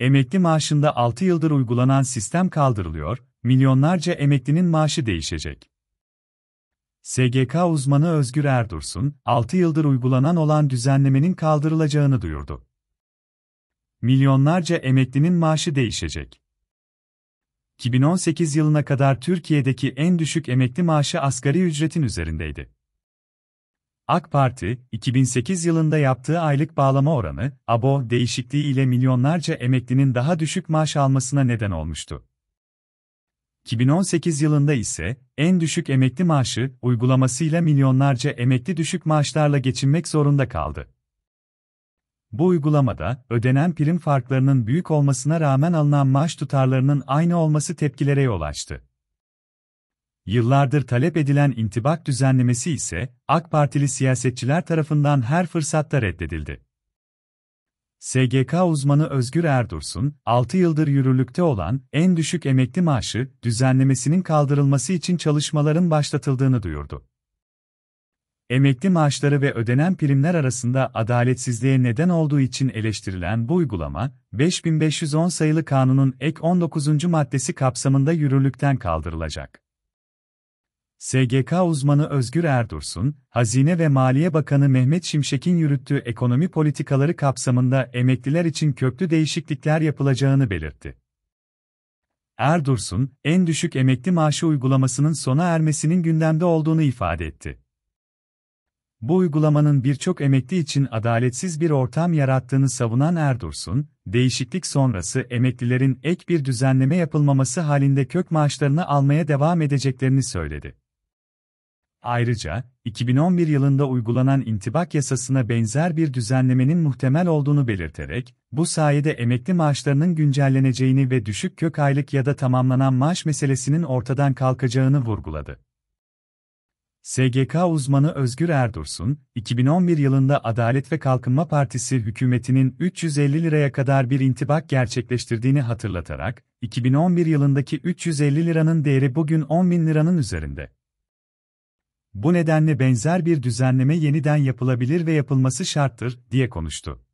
Emekli maaşında 6 yıldır uygulanan sistem kaldırılıyor, milyonlarca emeklinin maaşı değişecek. SGK uzmanı Özgür Erdursun, 6 yıldır uygulanan olan düzenlemenin kaldırılacağını duyurdu. Milyonlarca emeklinin maaşı değişecek. 2018 yılına kadar Türkiye'deki en düşük emekli maaşı asgari ücretin üzerindeydi. AK Parti, 2008 yılında yaptığı aylık bağlama oranı, abo değişikliği ile milyonlarca emeklinin daha düşük maaş almasına neden olmuştu. 2018 yılında ise, en düşük emekli maaşı, uygulamasıyla milyonlarca emekli düşük maaşlarla geçinmek zorunda kaldı. Bu uygulamada, ödenen prim farklarının büyük olmasına rağmen alınan maaş tutarlarının aynı olması tepkilere yol açtı. Yıllardır talep edilen intibak düzenlemesi ise AK Partili siyasetçiler tarafından her fırsatta reddedildi. SGK uzmanı Özgür Erdursun, 6 yıldır yürürlükte olan en düşük emekli maaşı düzenlemesinin kaldırılması için çalışmaların başlatıldığını duyurdu. Emekli maaşları ve ödenen primler arasında adaletsizliğe neden olduğu için eleştirilen bu uygulama, 5510 sayılı kanunun ek 19. maddesi kapsamında yürürlükten kaldırılacak. SGK uzmanı Özgür Erdursun, Hazine ve Maliye Bakanı Mehmet Şimşek'in yürüttüğü ekonomi politikaları kapsamında emekliler için köklü değişiklikler yapılacağını belirtti. Erdursun, en düşük emekli maaşı uygulamasının sona ermesinin gündemde olduğunu ifade etti. Bu uygulamanın birçok emekli için adaletsiz bir ortam yarattığını savunan Erdursun, değişiklik sonrası emeklilerin ek bir düzenleme yapılmaması halinde kök maaşlarını almaya devam edeceklerini söyledi. Ayrıca, 2011 yılında uygulanan intibak yasasına benzer bir düzenlemenin muhtemel olduğunu belirterek, bu sayede emekli maaşlarının güncelleneceğini ve düşük kök aylık ya da tamamlanan maaş meselesinin ortadan kalkacağını vurguladı. SGK uzmanı Özgür Erdursun, 2011 yılında Adalet ve Kalkınma Partisi hükümetinin 350 liraya kadar bir intibak gerçekleştirdiğini hatırlatarak, 2011 yılındaki 350 liranın değeri bugün 10 bin liranın üzerinde. Bu nedenle benzer bir düzenleme yeniden yapılabilir ve yapılması şarttır, diye konuştu.